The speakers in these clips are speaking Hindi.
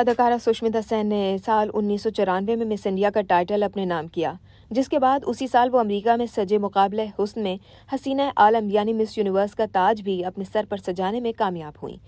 अदाकारा सुष्मिता सेन ने साल उन्नीस में मिस इंडिया का टाइटल अपने नाम किया जिसके बाद उसी साल वो अमेरिका में सजे मुकाबले हुस्न में हसीना आलम यानी मिस यूनिवर्स का ताज भी अपने सर पर सजाने में कामयाब हुई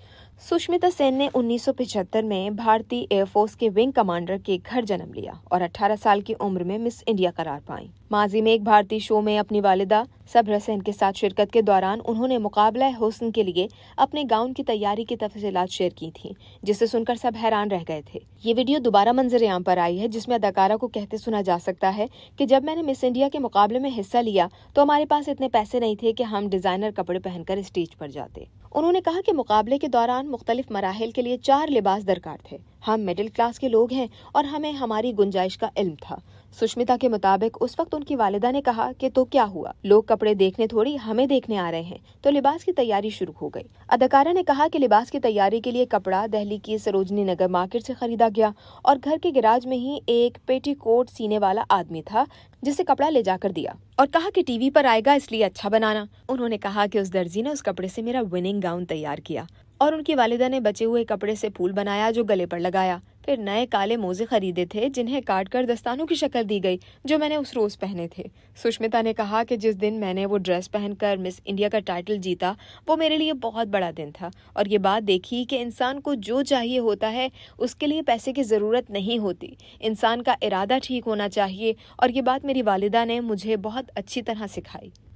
सुष्मिता सेन ने 1975 में भारतीय एयरफोर्स के विंग कमांडर के घर जन्म लिया और 18 साल की उम्र में मिस इंडिया करार पाई माजी में एक भारतीय शो में अपनी वालिदा सब्र हसैन के साथ शिरकत के दौरान उन्होंने मुकाबला हुसन के लिए अपने गाउन की तैयारी की तफसी शेयर की थी जिसे सुनकर सब हैरान रह गए थे ये वीडियो दोबारा मंजर आम पर आई है जिसमें अदाकारा को कहते सुना जा सकता है कि जब मैंने मिस इंडिया के मुकाबले में हिस्सा लिया तो हमारे पास इतने पैसे नहीं थे कि हम डिजाइनर कपड़े पहनकर स्टेज पर जाते उन्होंने कहा कि मुकाबले के दौरान मुख्तलिफ मराहल के लिए चार लिबास दरकार थे हम मिडिल क्लास के लोग हैं और हमें हमारी गुंजाइश का इल्म था सुष्मिता के मुताबिक उस वक्त उनकी वालिदा ने कहा कि तो क्या हुआ लोग कपड़े देखने थोड़ी हमें देखने आ रहे हैं तो लिबास की तैयारी शुरू हो गई अदाकारा ने कहा कि लिबास की तैयारी के लिए कपड़ा दहली की सरोजनी नगर मार्केट से खरीदा गया और घर के गिराज में ही एक पेटी कोट सीने वाला आदमी था जिसे कपड़ा ले जाकर दिया और कहा कि टीवी पर आएगा इसलिए अच्छा बनाना उन्होंने कहा कि उस दर्जी ने उस कपड़े से मेरा विनिंग गाउन तैयार किया और उनकी वालिदा ने बचे हुए कपड़े से फूल बनाया जो गले पर लगाया फिर नए काले मोजे खरीदे थे जिन्हें काटकर दस्तानों की शक्ल दी गई जो मैंने उस रोज पहने थे सुष्मिता ने कहा कि जिस दिन मैंने वो ड्रेस पहनकर मिस इंडिया का टाइटल जीता वो मेरे लिए बहुत बड़ा दिन था और ये बात देखी कि इंसान को जो चाहिए होता है उसके लिए पैसे की ज़रूरत नहीं होती इंसान का इरादा ठीक होना चाहिए और ये बात मेरी वालिदा ने मुझे बहुत अच्छी तरह सिखाई